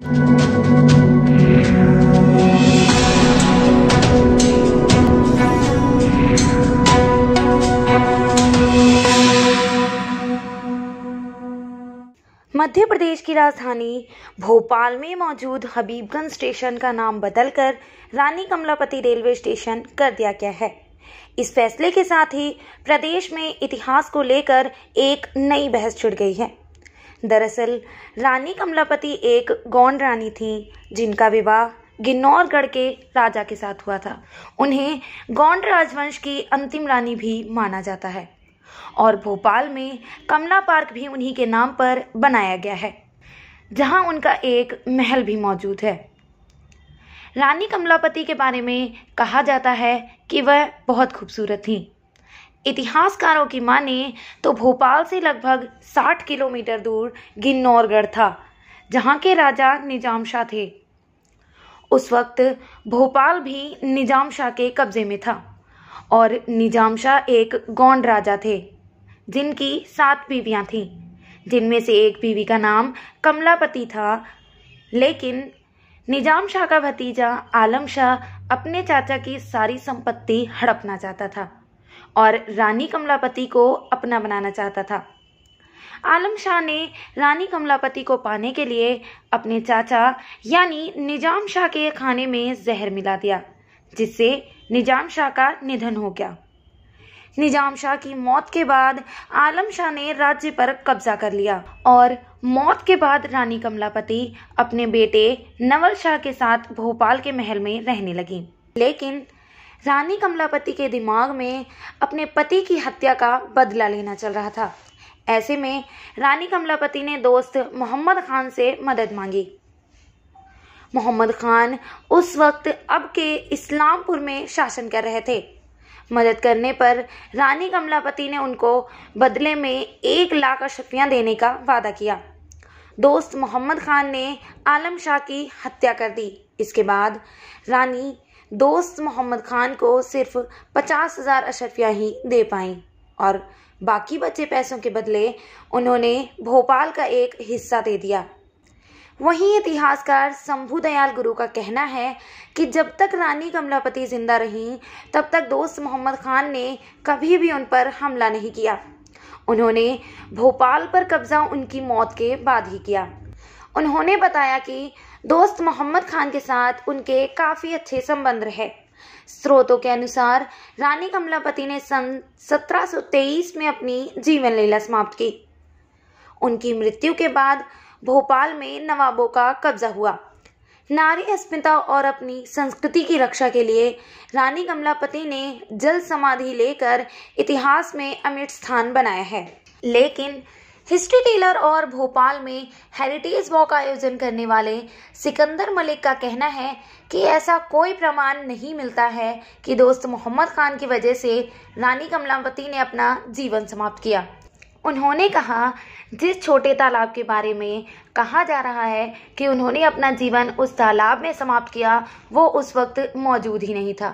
मध्य प्रदेश की राजधानी भोपाल में मौजूद हबीबगंज स्टेशन का नाम बदलकर रानी कमलापति रेलवे स्टेशन कर दिया गया है इस फैसले के साथ ही प्रदेश में इतिहास को लेकर एक नई बहस छिड़ गई है दरअसल रानी कमलापति एक गौंड रानी थी जिनका विवाह गिन्नौरगढ़ के राजा के साथ हुआ था उन्हें गौंड राजवंश की अंतिम रानी भी माना जाता है और भोपाल में कमला पार्क भी उन्हीं के नाम पर बनाया गया है जहां उनका एक महल भी मौजूद है रानी कमलापति के बारे में कहा जाता है कि वह बहुत खूबसूरत थीं इतिहासकारों की माने तो भोपाल से लगभग 60 किलोमीटर दूर गिन्नौरगढ़ था जहाँ के राजा निजाम शाह थे उस वक्त भोपाल भी निजाम शाह के कब्जे में था और निजाम शाह एक गौंड राजा थे जिनकी सात बीवियाँ थीं जिनमें से एक बीवी का नाम कमलापति था लेकिन निजाम शाह का भतीजा आलम शाह अपने चाचा की सारी संपत्ति हड़पना चाहता था और रानी कमलापति को अपना बनाना चाहता था आलम शाह ने रानी कमलापति को पाने के लिए अपने चाचा यानी निजाम शाह के खाने में जहर मिला दिया जिससे निजाम शाह का निधन हो गया निजाम शाह की मौत के बाद आलम शाह ने राज्य पर कब्जा कर लिया और मौत के बाद रानी कमलापति अपने बेटे नवल शाह के साथ भोपाल के महल में रहने लगी लेकिन रानी कमलापति के दिमाग में अपने पति की हत्या का बदला लेना चल रहा था ऐसे में रानी कमलापति ने दोस्त मोहम्मद खान से मदद मांगी मोहम्मद खान उस वक्त अब के इस्लामपुर में शासन कर रहे थे मदद करने पर रानी कमलापति ने उनको बदले में एक लाख अशफियाँ देने का वादा किया दोस्त मोहम्मद खान ने आलम शाह की हत्या कर दी इसके बाद रानी दोस्त मोहम्मद खान को सिर्फ पचास हज़ार अशरफिया ही दे पाई और बाकी बचे पैसों के बदले उन्होंने भोपाल का एक हिस्सा दे दिया वहीं इतिहासकार शंभू दयाल गुरु का कहना है कि जब तक रानी कमलापति जिंदा रहीं तब तक दोस्त मोहम्मद खान ने कभी भी उन पर हमला नहीं किया उन्होंने भोपाल पर कब्जा उनकी मौत के बाद ही किया उन्होंने बताया कि दोस्त मोहम्मद खान के साथ उनके काफ़ी अच्छे संबंध रहे स्रोतों के अनुसार रानी कमलापति ने सन 1723 में अपनी जीवन लीला समाप्त की उनकी मृत्यु के बाद भोपाल में नवाबों का कब्जा हुआ नारी अस्मिता और अपनी संस्कृति की रक्षा के लिए रानी कमलापति ने जल समाधि लेकर इतिहास में अमिट स्थान बनाया है लेकिन हिस्ट्री टेलर और भोपाल में हेरिटेज वॉक आयोजन करने वाले सिकंदर मलिक का कहना है कि ऐसा कोई प्रमाण नहीं मिलता है कि दोस्त मोहम्मद खान की वजह से रानी कमलापति ने अपना जीवन समाप्त किया उन्होंने कहा जिस छोटे तालाब के बारे में कहा जा रहा है कि उन्होंने अपना जीवन उस तालाब में समाप्त किया वो उस वक्त मौजूद ही नहीं था